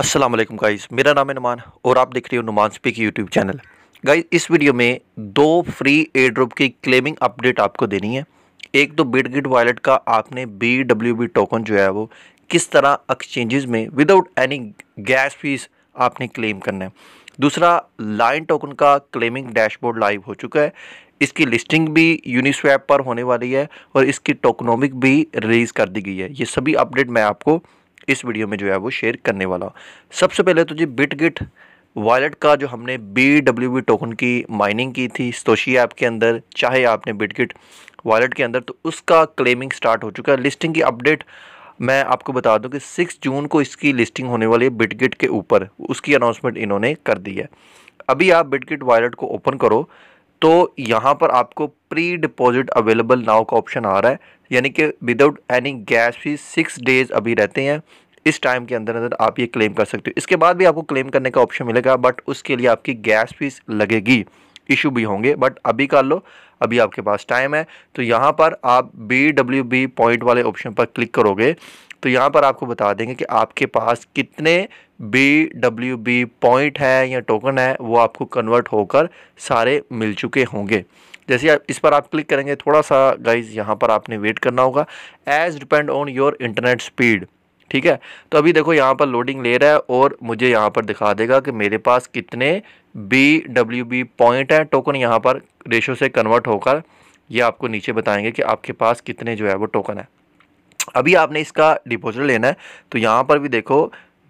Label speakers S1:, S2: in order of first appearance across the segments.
S1: Aslam guys guys मेरा नाम है नुमान और आप देख रहे हो नुमान स्पी की यूट्यूब चैनल गाइस इस वीडियो में दो फ्री एड्रोप की क्लेमिंग अपडेट आपको देनी है एक तो बीट गिट वॉलेट का आपने बी डब्ल्यू बी टोकन जो है वो किस तरह एक्सचेंजेस में विदाउट एनी गैस फीस आपने क्लेम करना है दूसरा लाइन टोकन का क्लेमिंग डैशबोर्ड लाइव हो चुका है इसकी लिस्टिंग भी यूनिस्वैप पर होने वाली है और इसकी टोकनॉमिक भी रिलीज़ कर दी गई है ये सभी अपडेट मैं आपको इस वीडियो में जो है वो शेयर करने वाला सबसे पहले तो जी बिट गिट वॉलेट का जो हमने बी डब्ल्यू बी टोकन की माइनिंग की थी स्तोशी ऐप के अंदर चाहे आपने गिट वॉलेट के अंदर तो उसका क्लेमिंग स्टार्ट हो चुका है लिस्टिंग की अपडेट मैं आपको बता दूं कि 6 जून को इसकी लिस्टिंग होने वाली है बिटगिट के ऊपर उसकी अनाउंसमेंट इन्होंने कर दी है अभी आप बिटगिट वॉलेट को ओपन करो तो यहाँ पर आपको प्री डिपॉजिट अवेलेबल नाव का ऑप्शन आ रहा है यानी कि without any gas fees six days अभी रहते हैं इस टाइम के अंदर अंदर आप ये क्लेम कर सकते हो इसके बाद भी आपको क्लेम करने का ऑप्शन मिलेगा बट उसके लिए आपकी गैस फीस लगेगी इशू भी होंगे बट अभी कर लो अभी आपके पास टाइम है तो यहाँ पर आप बी डब्ल्यू बी पॉइंट वाले ऑप्शन पर क्लिक करोगे तो यहाँ पर आपको बता देंगे कि आपके पास कितने बी डब्ल्यू बी पॉइंट है या टोकन है वो आपको कन्वर्ट होकर सारे मिल चुके होंगे जैसे आप इस पर आप क्लिक करेंगे थोड़ा सा गाइज यहाँ पर आपने वेट करना होगा as depend on your internet speed ठीक है तो अभी देखो यहाँ पर लोडिंग ले रहा है और मुझे यहाँ पर दिखा देगा कि मेरे पास कितने बी डब्ल्यू बी पॉइंट हैं टोकन यहाँ पर रेशो से कन्वर्ट होकर ये आपको नीचे बताएंगे कि आपके पास कितने जो है वो टोकन है अभी आपने इसका डिपॉजिट लेना है तो यहाँ पर भी देखो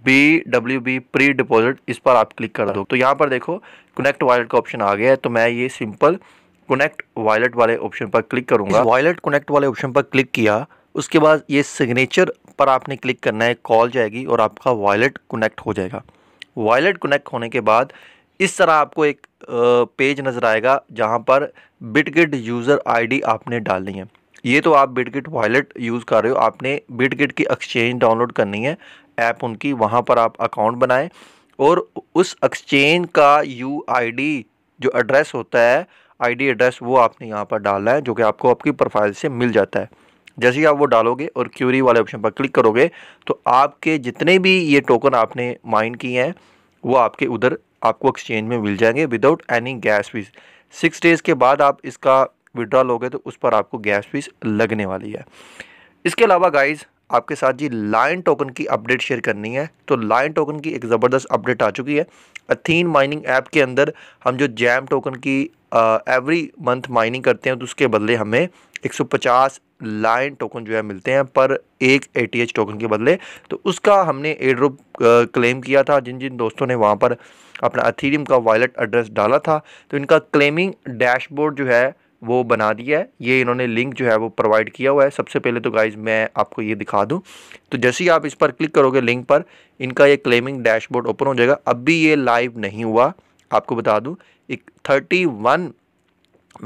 S1: B W B pre deposit इस पर आप क्लिक कर दो तो यहाँ पर देखो कनेक्ट वॉलेट का ऑप्शन आ गया है तो मैं ये सिंपल कनेक्ट वॉलेट वाले ऑप्शन पर क्लिक करूँगा वॉलेट कनेक्ट वाले ऑप्शन पर क्लिक किया उसके बाद ये सिग्नेचर पर आपने क्लिक करना है कॉल जाएगी और आपका वॉलेट कनेक्ट हो जाएगा वॉलेट कनेक्ट होने के बाद इस तरह आपको एक पेज नज़र आएगा जहाँ पर बिटगिट यूज़र आईडी आपने डालनी है ये तो आप बिटकिट वॉलेट यूज़ कर रहे हो आपने बिटकिट की एक्सचेंज डाउनलोड करनी है ऐप उनकी वहाँ पर आप अकाउंट बनाएं और उस एक्सचेंज का यू आई जो एड्रेस होता है आईडी एड्रेस वो आपने यहाँ पर डालना है जो कि आपको आपकी प्रोफाइल से मिल जाता है जैसे ही आप वो डालोगे और क्यूरी वाले ऑप्शन पर क्लिक करोगे तो आपके जितने भी ये टोकन आपने माइन किए हैं वो आपके उधर आपको एक्सचेंज में मिल जाएंगे without any gas fees six days के बाद आप इसका विड्रॉ लोगे तो उस पर आपको गैस फीस लगने वाली है इसके अलावा गाइज़ आपके साथ जी लाइन टोकन की अपडेट शेयर करनी है तो लाइन टोकन की एक ज़बरदस्त अपडेट आ चुकी है अथीन माइनिंग ऐप के अंदर हम जो जैम टोकन की एवरी मंथ माइनिंग करते हैं तो उसके बदले हमें 150 लाइन टोकन जो है मिलते हैं पर एक ए टोकन के बदले तो उसका हमने एड्रोप क्लेम किया था जिन जिन दोस्तों ने वहाँ पर अपना अथीरियम का वॉलेट एड्रेस डाला था तो इनका क्लेमिंग डैशबोर्ड जो है वो बना दिया है ये इन्होंने लिंक जो है वो प्रोवाइड किया हुआ है सबसे पहले तो गाइज मैं आपको ये दिखा दूँ तो जैसे ही आप इस पर क्लिक करोगे लिंक पर इनका ये क्लेमिंग डैशबोर्ड ओपन हो जाएगा अभी ये लाइव नहीं हुआ आपको बता दूँ एक थर्टी वन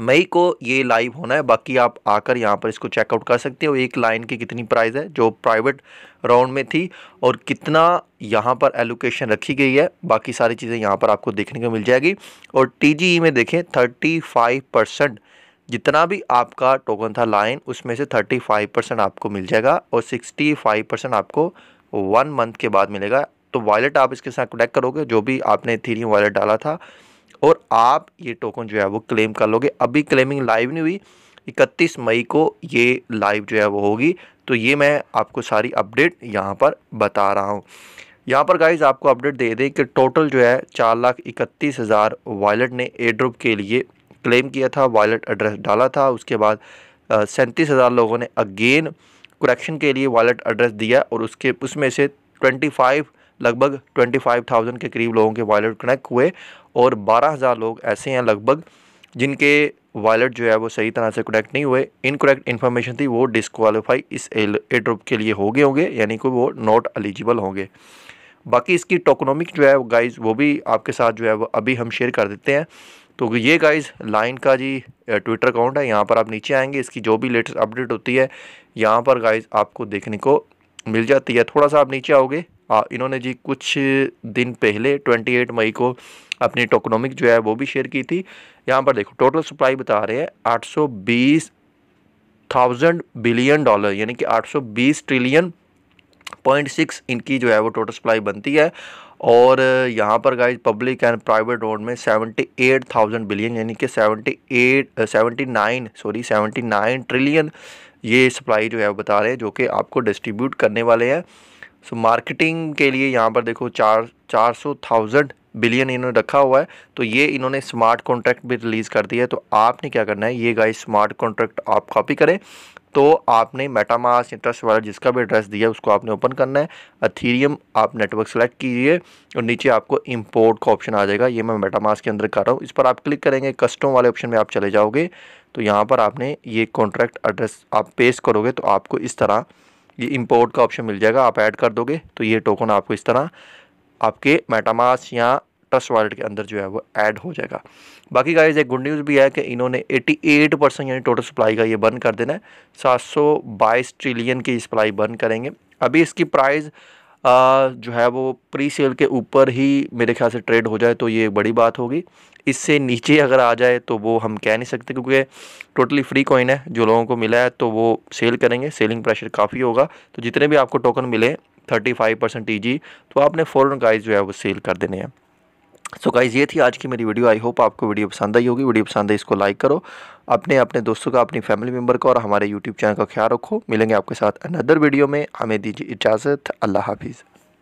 S1: मई को ये लाइव होना है बाकी आप आकर यहाँ पर इसको चेकआउट कर सकते हो एक लाइन की कितनी प्राइस है जो प्राइवेट राउंड में थी और कितना यहाँ पर एलोकेशन रखी गई है बाकी सारी चीज़ें यहाँ पर आपको देखने को मिल जाएगी और टीजीई e में देखें थर्टी फाइव परसेंट जितना भी आपका टोकन था लाइन उसमें से 35 परसेंट आपको मिल जाएगा और 65 परसेंट आपको वन मंथ के बाद मिलेगा तो वॉलेट आप इसके साथ कनेक्ट करोगे जो भी आपने इथीरियम वॉलेट डाला था और आप ये टोकन जो है वो क्लेम कर लोगे अभी क्लेमिंग लाइव नहीं हुई इकतीस मई को ये लाइव जो है वो होगी तो ये मैं आपको सारी अपडेट यहाँ पर बता रहा हूँ यहाँ पर गाइज आपको अपडेट दे दें कि टोटल जो है चार लाख इकतीस हज़ार वॉलेट ने एड्रोप के लिए क्लेम किया था वॉलेट एड्रेस डाला था उसके बाद सैंतीस हज़ार लोगों ने अगेन क्रैक्शन के लिए वॉलेट एड्रेस दिया और उसके उसमें से ट्वेंटी फाइव लगभग ट्वेंटी फाइव थाउजेंड के करीब लोगों के वॉलेट कनेक्ट हुए और बारह हज़ार लोग ऐसे हैं लगभग जिनके वॉलेट जो है वो सही तरह से कनेक्ट नहीं हुए इनकरेक्ट इन्फॉर्मेशन थी वो डिसक्वालीफाई इस एड्रोप के लिए हो गए होंगे यानी कि वो नॉट एलिजिबल होंगे बाकी इसकी टोकनॉमिक जो है गाइज वो भी आपके साथ जो है वो अभी हम शेयर कर देते हैं तो ये गाइस लाइन का जी ट्विटर अकाउंट है यहाँ पर आप नीचे आएंगे इसकी जो भी लेटेस्ट अपडेट होती है यहाँ पर गाइस आपको देखने को मिल जाती है थोड़ा सा आप नीचे आओगे आ, इन्होंने जी कुछ दिन पहले 28 मई को अपनी टोकनॉमिक जो है वो भी शेयर की थी यहाँ पर देखो टोटल सप्लाई बता रहे हैं आठ थाउजेंड बिलियन डॉलर यानी कि आठ ट्रिलियन पॉइंट सिक्स इनकी जो है वो टोटल सप्लाई बनती है और यहाँ पर guys public and private road में सेवेंटी एट थाउजेंड बिलियन यानी कि seventy eight seventy nine sorry seventy nine trillion ये सप्लाई जो है बता रहे हैं जो कि आपको डिस्ट्रीब्यूट करने वाले हैं सो so, मार्केटिंग के लिए यहाँ पर देखो चार चार सौ थाउजेंड बिलियन इन्होंने रखा हुआ है तो ये इन्होंने स्मार्ट कॉन्ट्रैक्ट भी रिलीज़ कर दिया है तो आपने क्या करना है ये गाइज स्मार्ट कॉन्ट्रैक्ट आप कॉपी करें तो आपने मेटामास इंटरेस्ट वाला जिसका भी एड्रेस दिया उसको आपने ओपन करना है अथीरियम आप नेटवर्क सेलेक्ट कीजिए और नीचे आपको इंपोर्ट का ऑप्शन आ जाएगा ये मैं मेटामास के अंदर कर रहा हूँ इस पर आप क्लिक करेंगे कस्टम वाले ऑप्शन में आप चले जाओगे तो यहाँ पर आपने ये कॉन्ट्रैक्ट एड्रेस आप पेश करोगे तो आपको इस तरह ये इम्पोर्ट का ऑप्शन मिल जाएगा आप ऐड कर दोगे तो ये टोकन आपको इस तरह आपके मेटामास या ट्रस्ट वॉलेट के अंदर जो है वो ऐड हो जाएगा बाकी गाइज एक गुड न्यूज़ भी है कि इन्होंने 88 परसेंट यानी टोटल सप्लाई का ये बंद कर देना है बाईस ट्रिलियन की सप्लाई बंद करेंगे अभी इसकी प्राइस जो है वो प्री सेल के ऊपर ही मेरे ख्याल से ट्रेड हो जाए तो ये बड़ी बात होगी इससे नीचे अगर आ जाए तो वो हम कह नहीं सकते क्योंकि टोटली फ्री कॉइन है जो लोगों को मिला है तो वो सेल करेंगे सेलिंग प्रेशर काफ़ी होगा तो जितने भी आपको टोकन मिले थर्टी फाइव परसेंट ई जी तो आपने फ़ौरन गाइज जो है वो सेल कर देने हैं सो so गाइज़ ये थी आज की मेरी वीडियो आई होप आपको वीडियो पसंद आई होगी वीडियो पसंद आई इसको लाइक करो अपने अपने दोस्तों का अपनी फैमिली मेम्बर का और हमारे यूट्यूब चैनल का ख्याल रखो मिलेंगे आपके साथ अनदर वीडियो में हमें दीजिए इजाज़त अल्लाह हाफिज़